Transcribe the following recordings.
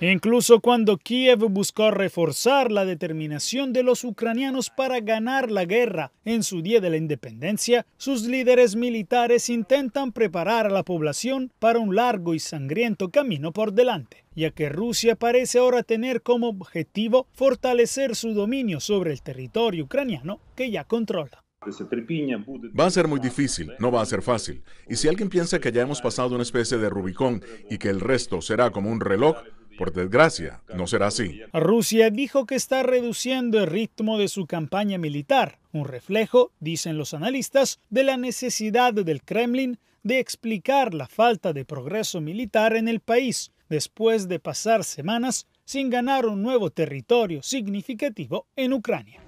Incluso cuando Kiev buscó reforzar la determinación de los ucranianos para ganar la guerra en su día de la independencia, sus líderes militares intentan preparar a la población para un largo y sangriento camino por delante, ya que Rusia parece ahora tener como objetivo fortalecer su dominio sobre el territorio ucraniano que ya controla. Va a ser muy difícil, no va a ser fácil. Y si alguien piensa que ya hemos pasado una especie de Rubicón y que el resto será como un reloj, por desgracia, no será así. Rusia dijo que está reduciendo el ritmo de su campaña militar, un reflejo, dicen los analistas, de la necesidad del Kremlin de explicar la falta de progreso militar en el país, después de pasar semanas sin ganar un nuevo territorio significativo en Ucrania.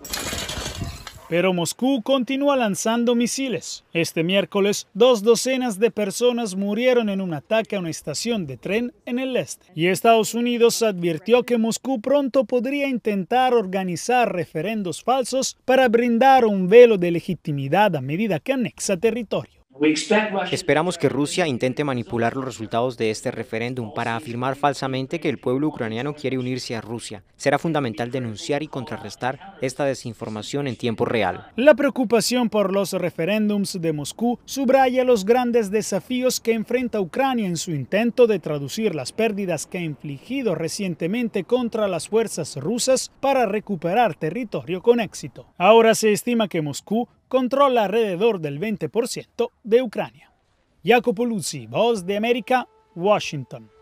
Pero Moscú continúa lanzando misiles. Este miércoles, dos docenas de personas murieron en un ataque a una estación de tren en el este. Y Estados Unidos advirtió que Moscú pronto podría intentar organizar referendos falsos para brindar un velo de legitimidad a medida que anexa territorio. Esperamos que Rusia intente manipular los resultados de este referéndum para afirmar falsamente que el pueblo ucraniano quiere unirse a Rusia. Será fundamental denunciar y contrarrestar esta desinformación en tiempo real. La preocupación por los referéndums de Moscú subraya los grandes desafíos que enfrenta Ucrania en su intento de traducir las pérdidas que ha infligido recientemente contra las fuerzas rusas para recuperar territorio con éxito. Ahora se estima que Moscú controlla alrededor del 20% de Ucrania. Jacopo Luzzi, Voz de America, Washington.